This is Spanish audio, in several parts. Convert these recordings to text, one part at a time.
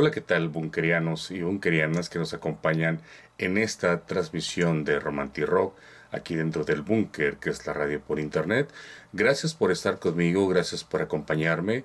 Hola, ¿qué tal, bunkerianos y bunkerianas que nos acompañan en esta transmisión de Rock aquí dentro del búnker, que es la radio por internet? Gracias por estar conmigo, gracias por acompañarme,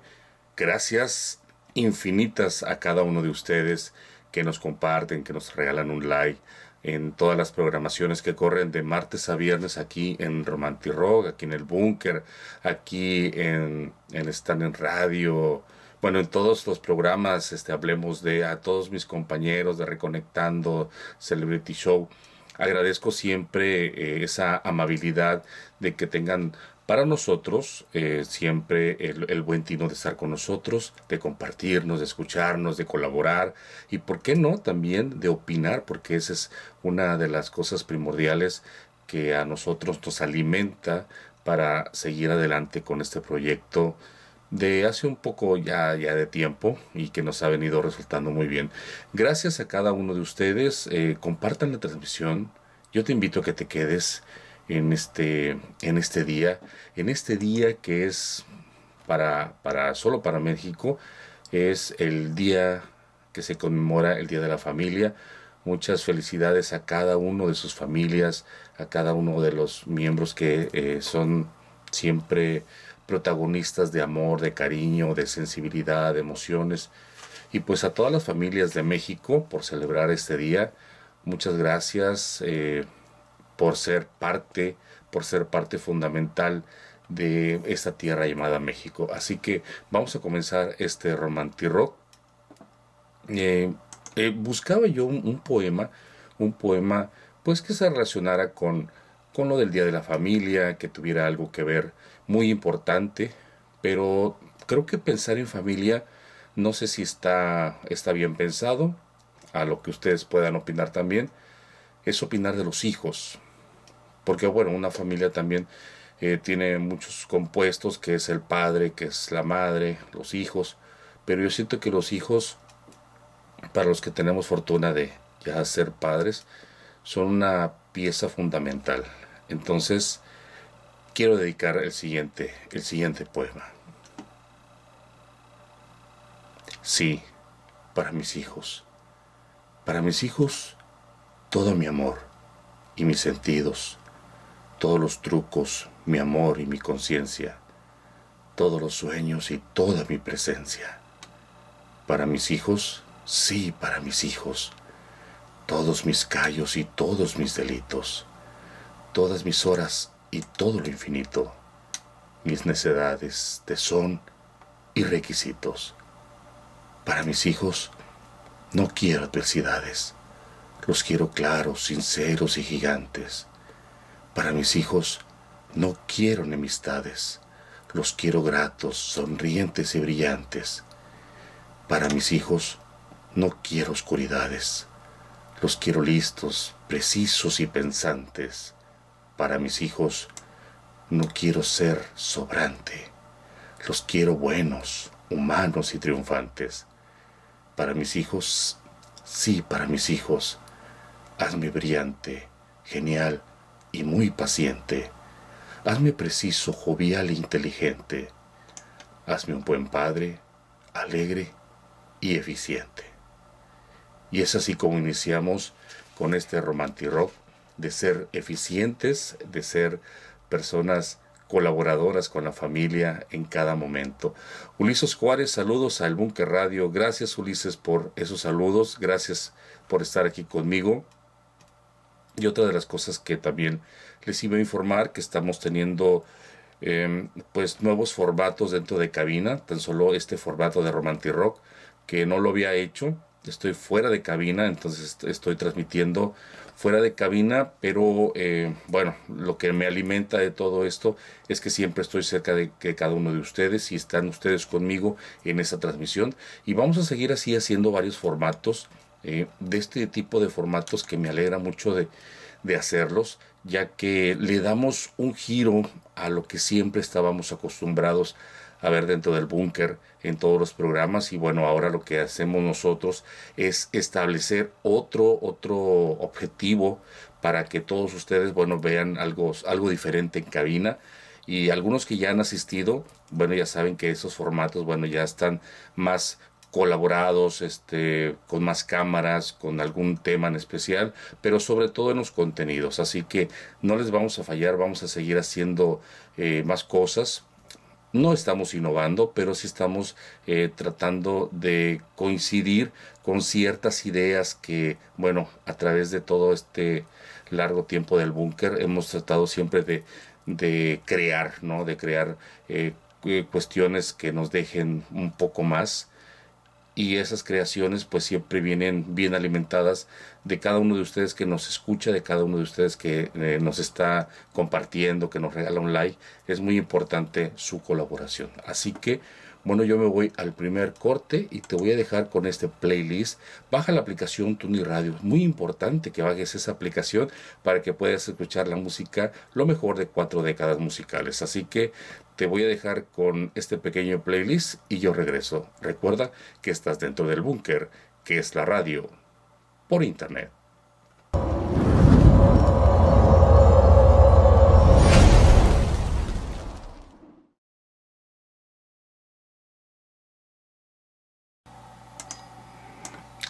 gracias infinitas a cada uno de ustedes que nos comparten, que nos regalan un like en todas las programaciones que corren de martes a viernes aquí en Rock, aquí en el búnker, aquí en, en Stand en Radio bueno, en todos los programas, este, hablemos de a todos mis compañeros de Reconectando Celebrity Show. Agradezco siempre eh, esa amabilidad de que tengan para nosotros eh, siempre el, buen tino de estar con nosotros, de compartirnos, de escucharnos, de colaborar y, ¿por qué no?, también de opinar, porque esa es una de las cosas primordiales que a nosotros nos alimenta para seguir adelante con este proyecto de hace un poco ya, ya de tiempo y que nos ha venido resultando muy bien. Gracias a cada uno de ustedes. Eh, compartan la transmisión. Yo te invito a que te quedes en este, en este día, en este día que es para, para solo para México, es el día que se conmemora el Día de la Familia. Muchas felicidades a cada uno de sus familias, a cada uno de los miembros que eh, son siempre protagonistas de amor, de cariño, de sensibilidad, de emociones. Y pues a todas las familias de México por celebrar este día, muchas gracias eh, por ser parte, por ser parte fundamental de esta tierra llamada México. Así que vamos a comenzar este romantic rock. Eh, eh, buscaba yo un, un, poema, un poema pues que se relacionara con, con lo del Día de la Familia, que tuviera algo que ver muy importante, pero creo que pensar en familia no sé si está, está bien pensado, a lo que ustedes puedan opinar también, es opinar de los hijos, porque bueno, una familia también eh, tiene muchos compuestos, que es el padre, que es la madre, los hijos, pero yo siento que los hijos, para los que tenemos fortuna de ya ser padres, son una pieza fundamental. Entonces, quiero dedicar el siguiente, el siguiente poema. Sí, para mis hijos. Para mis hijos, todo mi amor y mis sentidos, todos los trucos, mi amor y mi conciencia, todos los sueños y toda mi presencia. Para mis hijos, sí, para mis hijos, todos mis callos y todos mis delitos, todas mis horas y todo lo infinito, mis necedades, son y requisitos. Para mis hijos no quiero adversidades, los quiero claros, sinceros y gigantes. Para mis hijos no quiero enemistades, los quiero gratos, sonrientes y brillantes. Para mis hijos no quiero oscuridades, los quiero listos, precisos y pensantes para mis hijos. No quiero ser sobrante, los quiero buenos, humanos y triunfantes. Para mis hijos, sí, para mis hijos, hazme brillante, genial y muy paciente. Hazme preciso, jovial e inteligente. Hazme un buen padre, alegre y eficiente. Y es así como iniciamos con este romantirock de ser eficientes, de ser personas colaboradoras con la familia en cada momento. Ulises Juárez, saludos al Bunker Radio. Gracias Ulises por esos saludos, gracias por estar aquí conmigo. Y otra de las cosas que también les iba a informar, que estamos teniendo em, pues nuevos formatos dentro de cabina, tan solo este formato de Romantic Rock, que no lo había hecho, estoy fuera de cabina, entonces estoy transmitiendo fuera de cabina, pero eh, bueno, lo que me alimenta de todo esto es que siempre estoy cerca de, que cada uno de ustedes y están ustedes conmigo en esa transmisión. Y vamos a seguir así haciendo varios formatos, eh, de este tipo de formatos que me alegra mucho de, de hacerlos, ya que le damos un giro a lo que siempre estábamos acostumbrados a a ver dentro del búnker en todos los programas y bueno, ahora lo que hacemos nosotros es establecer otro, otro objetivo para que todos ustedes, bueno, vean algo, algo diferente en cabina y algunos que ya han asistido, bueno, ya saben que esos formatos, bueno, ya están más colaborados, este, con más cámaras, con algún tema en especial, pero sobre todo en los contenidos. Así que no les vamos a fallar, vamos a seguir haciendo eh, más cosas no estamos innovando, pero sí estamos eh, tratando de coincidir con ciertas ideas que, bueno, a través de todo este largo tiempo del búnker hemos tratado siempre de, de crear, ¿no? De crear eh, eh, cuestiones que nos dejen un poco más y esas creaciones pues siempre vienen bien alimentadas de cada uno de ustedes que nos escucha, de cada uno de ustedes que eh, nos está compartiendo, que nos regala un like. Es muy importante su colaboración. Así que bueno, yo me voy al primer corte y te voy a dejar con este playlist. Baja la aplicación Tuniradio. Radio. Es muy importante que bajes esa aplicación para que puedas escuchar la música, lo mejor de cuatro décadas musicales. Así que te voy a dejar con este pequeño playlist y yo regreso. Recuerda que estás dentro del búnker, que es la radio por internet.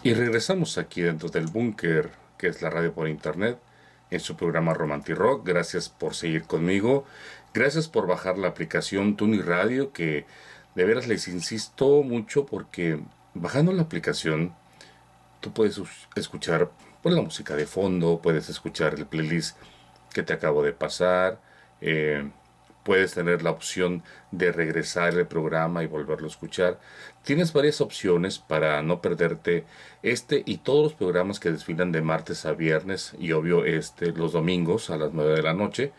Y regresamos aquí dentro del búnker, que es la radio por internet, en su programa Rock. Gracias por seguir conmigo. Gracias por bajar la aplicación Tuni Radio, que de veras les insisto mucho porque bajando la aplicación tú puedes escuchar pues, la música de fondo, puedes escuchar el playlist que te acabo de pasar. Eh, Puedes tener la opción de regresar el programa y volverlo a escuchar. Tienes varias opciones para no perderte este y todos los programas que desfilan de martes a viernes y obvio este los domingos a las 9 de la noche.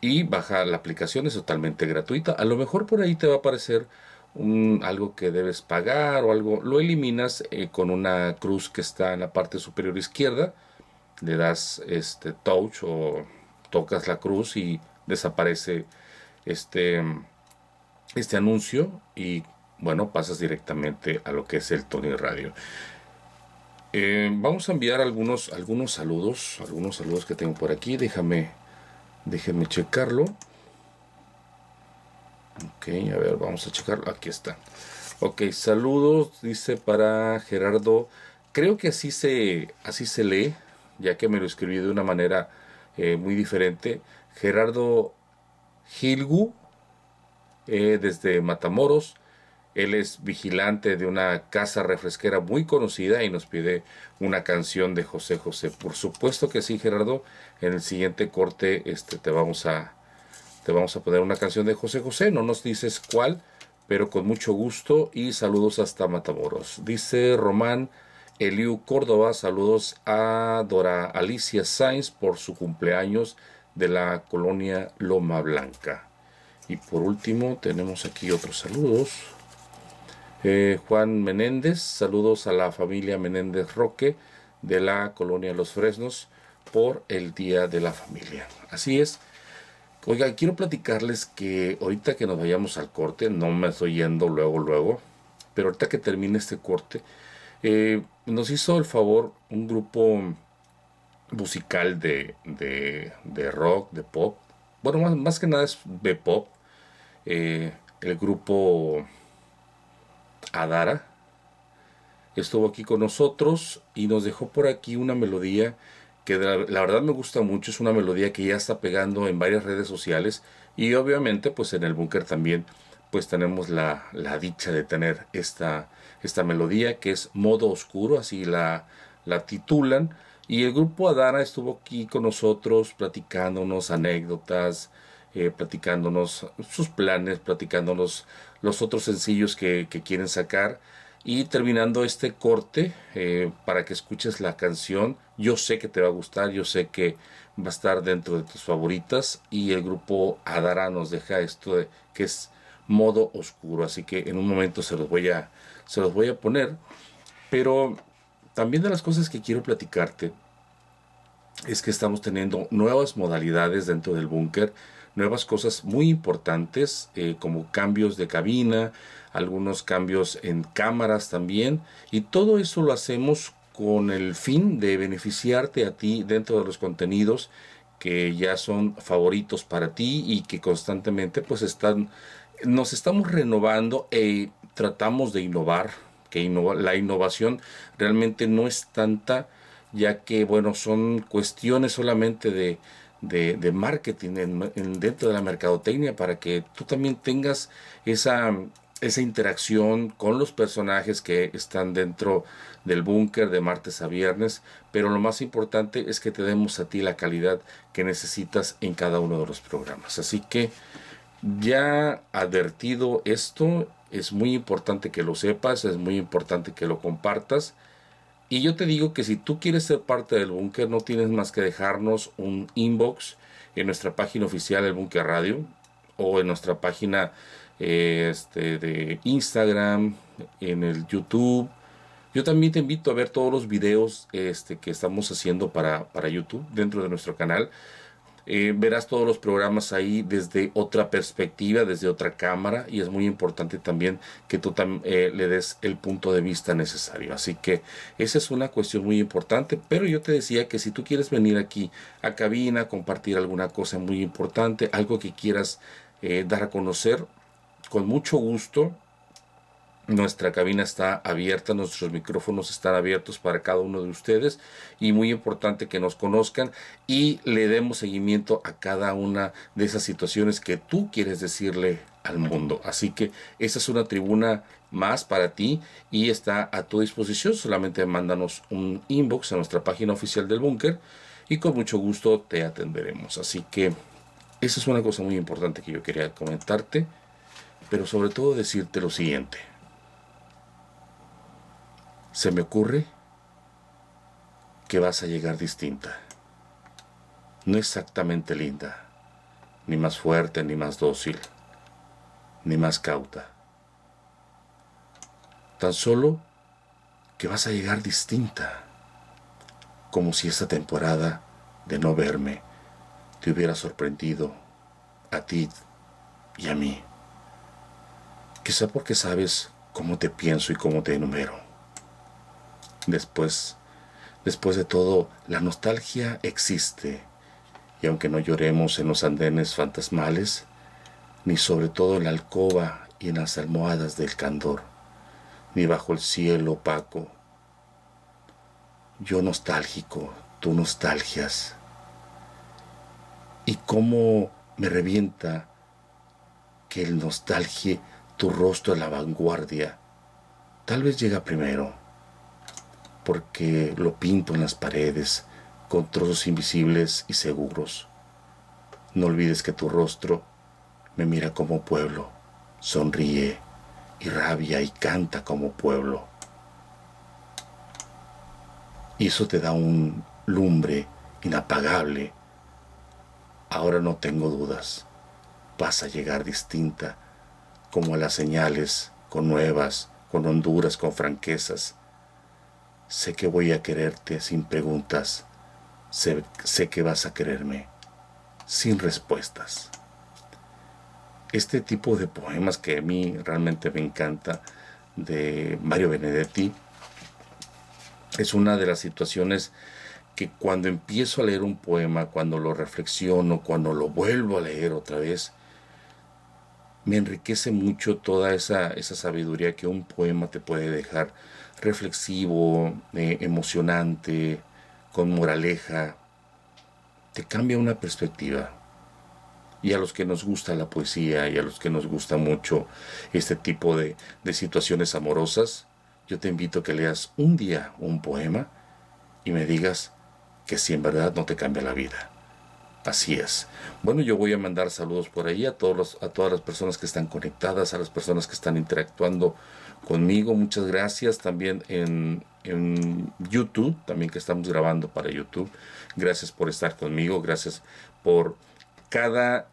Y baja la aplicación es totalmente gratuita. A lo mejor por ahí te va a aparecer un, algo que debes pagar o algo. Lo eliminas eh, con una cruz que está en la parte superior izquierda. Le das este touch o tocas la cruz y desaparece este, este anuncio y bueno, pasas directamente a lo que es el Tony Radio. Eh, vamos a enviar algunos, algunos saludos, algunos saludos que tengo por aquí. Déjame, déjame checarlo. Ok, a ver, vamos a checarlo. Aquí está. Ok, saludos, dice para Gerardo. Creo que así se, así se lee, ya que me lo escribí de una manera eh, muy diferente. Gerardo Gilgu, eh, desde Matamoros. Él es vigilante de una casa refresquera muy conocida y nos pide una canción de José José. Por supuesto que sí, Gerardo. En el siguiente corte este, te, vamos a, te vamos a poner una canción de José José. No nos dices cuál, pero con mucho gusto y saludos hasta Matamoros. Dice Román Eliu Córdoba, saludos a Dora Alicia Sainz por su cumpleaños de la colonia Loma Blanca. Y por último tenemos aquí otros saludos. Eh, Juan Menéndez, saludos a la familia Menéndez Roque de la colonia Los Fresnos por el Día de la Familia. Así es. Oiga, quiero platicarles que ahorita que nos vayamos al corte, no me estoy yendo luego, luego, pero ahorita que termine este corte, eh, nos hizo el favor un grupo musical de, de, de rock, de pop. Bueno, más, más, que nada es de pop. Eh, el grupo Adara estuvo aquí con nosotros y nos dejó por aquí una melodía que la, verdad me gusta mucho. Es una melodía que ya está pegando en varias redes sociales y obviamente pues en el búnker también pues tenemos la, dicha de tener esta, esta melodía que es modo oscuro, así la, la titulan. Y el grupo Adara estuvo aquí con nosotros platicándonos anécdotas, eh, platicándonos sus planes, platicándonos los otros sencillos que, quieren sacar. Y terminando este corte, eh, para que escuches la canción, yo sé que te va a gustar, yo sé que va a estar dentro de tus favoritas. Y el grupo Adara nos deja esto que es modo oscuro. Así que en un momento se los voy a, se los voy a poner. Pero también de las cosas que quiero platicarte es que estamos teniendo nuevas modalidades dentro del búnker, nuevas cosas muy importantes eh, como cambios de cabina, algunos cambios en cámaras también y todo eso lo hacemos con el fin de beneficiarte a ti dentro de los contenidos que ya son favoritos para ti y que constantemente pues están nos estamos renovando e tratamos de innovar que la innovación realmente no es tanta, ya que, bueno, son cuestiones solamente de, marketing dentro de la mercadotecnia para que tú también tengas esa, esa interacción con los personajes que están dentro del búnker de martes a viernes, pero lo más importante es que te demos a ti la calidad que necesitas en cada uno de los programas. Así que ya advertido esto, es muy importante que lo sepas, es muy importante que lo compartas. Y yo te digo que si tú quieres ser parte del búnker, no tienes más que dejarnos un inbox en nuestra página oficial del Búnker Radio o en nuestra página eh, este, de Instagram, en el YouTube. Yo también te invito a ver todos los videos este, que estamos haciendo para, para YouTube dentro de nuestro canal. Eh, verás todos los programas ahí desde otra perspectiva, desde otra cámara y es muy importante también que tú eh, le des el punto de vista necesario. Así que esa es una cuestión muy importante, pero yo te decía que si tú quieres venir aquí a cabina, compartir alguna cosa muy importante, algo que quieras eh, dar a conocer, con mucho gusto nuestra cabina está abierta, nuestros micrófonos están abiertos para cada uno de ustedes y muy importante que nos conozcan y le demos seguimiento a cada una de esas situaciones que tú quieres decirle al mundo. Así que esa es una tribuna más para ti y está a tu disposición. Solamente mándanos un inbox a nuestra página oficial del búnker y con mucho gusto te atenderemos. Así que esa es una cosa muy importante que yo quería comentarte, pero sobre todo decirte lo siguiente se me ocurre que vas a llegar distinta. No exactamente linda, ni más fuerte, ni más dócil, ni más cauta. Tan solo que vas a llegar distinta, como si esta temporada de no verme te hubiera sorprendido a ti y a mí. Quizá porque sabes cómo te pienso y cómo te enumero. Después, después de todo, la nostalgia existe, y aunque no lloremos en los andenes fantasmales, ni sobre todo en la alcoba y en las almohadas del candor, ni bajo el cielo opaco. Yo nostálgico, tú nostalgias. Y cómo me revienta que el nostalgie tu rostro a la vanguardia. Tal vez llega primero porque lo pinto en las paredes con trozos invisibles y seguros. No olvides que tu rostro me mira como pueblo, sonríe y rabia y canta como pueblo. Y eso te da un lumbre inapagable. Ahora no tengo dudas. Vas a llegar distinta, como a las señales, con nuevas, con honduras, con franquezas Sé que voy a quererte sin preguntas. Sé, que vas a quererme sin respuestas. Este tipo de poemas que a mí realmente me encanta de Mario Benedetti es una de las situaciones que cuando empiezo a leer un poema, cuando lo reflexiono, cuando lo vuelvo a leer otra vez, me enriquece mucho toda esa, esa sabiduría que un poema te puede dejar reflexivo, eh, emocionante, con moraleja, te cambia una perspectiva. Y a los que nos gusta la poesía y a los que nos gusta mucho este tipo de, situaciones amorosas, yo te invito a que leas un día un poema y me digas que si en verdad no te cambia la vida. Así es. Bueno, yo voy a mandar saludos por ahí a, todos a todas las personas que están conectadas, a las personas que están interactuando conmigo. Muchas gracias también en, YouTube, también que estamos grabando para YouTube. Gracias por estar conmigo, gracias por cada,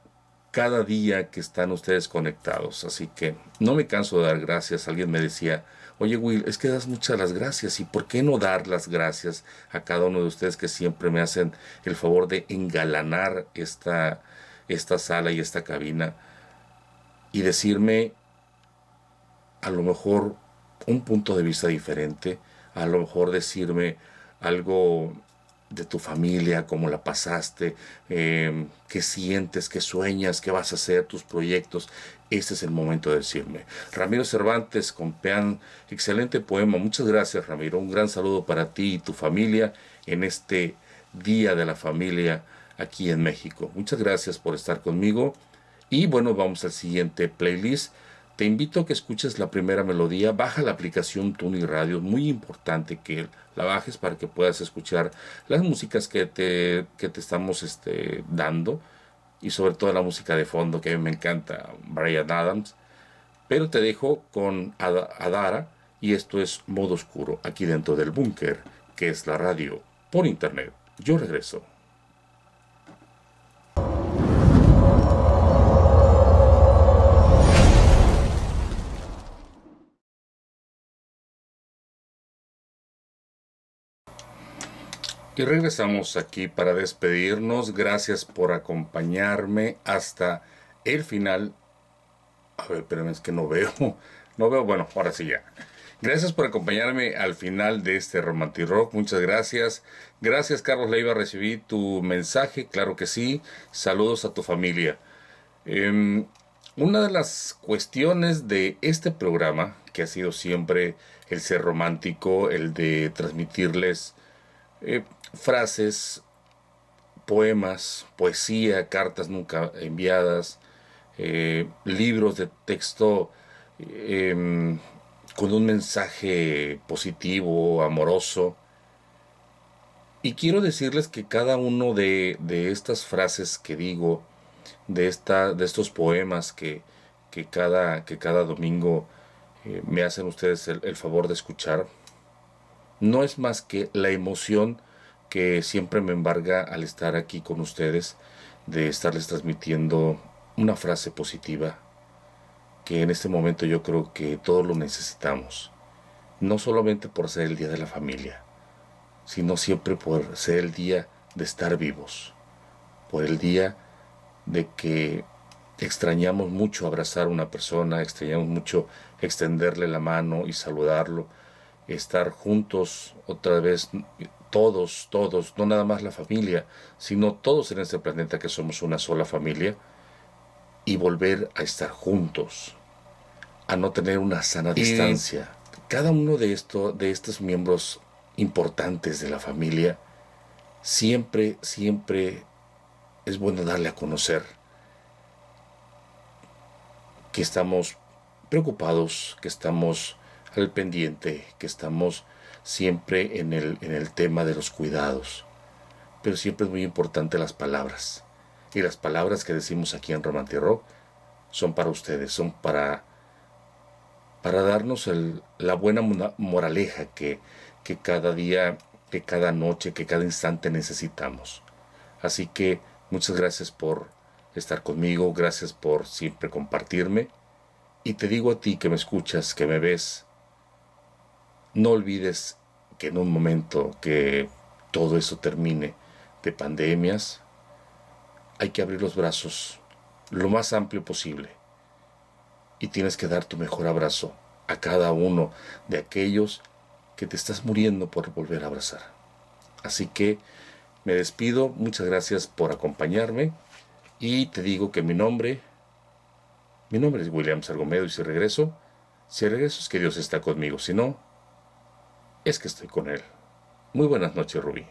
cada día que están ustedes conectados. Así que no me canso de dar gracias. Alguien me decía, oye Will, es que das muchas las gracias. ¿Y por qué no dar las gracias a cada uno de ustedes que siempre me hacen el favor de engalanar esta, esta sala y esta cabina? Y decirme a lo mejor un punto de vista diferente, a lo mejor decirme algo de tu familia, cómo la pasaste, em, qué sientes, qué sueñas, qué vas a hacer, tus proyectos. Este es el momento de decirme. Ramiro Cervantes, Compeán, excelente poema. Muchas gracias, Ramiro. Un gran saludo para ti y tu familia en este Día de la Familia aquí en México. Muchas gracias por estar conmigo. Y bueno, vamos al siguiente playlist te invito a que escuches la primera melodía, baja la aplicación Tune Radio, muy importante que la bajes para que puedas escuchar las músicas que te, te estamos este, dando y sobre todo la música de fondo que a mí me encanta, Brian Adams. Pero te dejo con Adara y esto es Modo Oscuro, aquí dentro del búnker, que es la radio por internet. Yo regreso. Y regresamos aquí para despedirnos. Gracias por acompañarme hasta el final. A ver, espérame, es que no veo. No veo, bueno, ahora sí ya. Gracias por acompañarme al final de este Romantic Rock. Muchas gracias. Gracias, Carlos Leiva. Recibí tu mensaje, claro que sí. Saludos a tu familia. Em, una de las cuestiones de este programa, que ha sido siempre el ser romántico, el de transmitirles eh, frases, poemas, poesía, cartas nunca enviadas, eh, libros de texto em, con un mensaje positivo, amoroso. Y quiero decirles que cada uno de, estas frases que digo, de, esta, de estos poemas que, cada, que cada, domingo eh, me hacen ustedes el favor de escuchar, no es más que la emoción que siempre me embarga al estar aquí con ustedes, de estarles transmitiendo una frase positiva que en este momento yo creo que todos lo necesitamos, no solamente por ser el Día de la Familia, sino siempre por ser el día de estar vivos, por el día de que extrañamos mucho abrazar a una persona, extrañamos mucho extenderle la mano y saludarlo, estar juntos otra vez todos, todos, no nada más la familia, sino todos en este planeta que somos una sola familia, y volver a estar juntos, a no tener una sana eh, distancia. cada uno de, esto, de estos miembros importantes de la familia, siempre, siempre es bueno darle a conocer que estamos preocupados, que estamos al pendiente, que estamos siempre en el, en el tema de los cuidados, pero siempre es muy importante las palabras. Y las palabras que decimos aquí en Romantirro. son para ustedes, son para, para darnos la buena moraleja que, que cada día, que cada noche, que cada instante necesitamos. Así que muchas gracias por estar conmigo, gracias por siempre compartirme. Y te digo a ti que me escuchas, que me ves, no olvides que en un momento que todo eso termine de pandemias, hay que abrir los brazos lo más amplio posible. Y tienes que dar tu mejor abrazo a cada uno de aquellos que te estás muriendo por volver a abrazar. Así que me despido, muchas gracias por acompañarme y te digo que mi nombre, mi nombre es William Sargomedo y si regreso, si regreso es que Dios está conmigo, si no, es que estoy con él. Muy buenas noches, Rubí.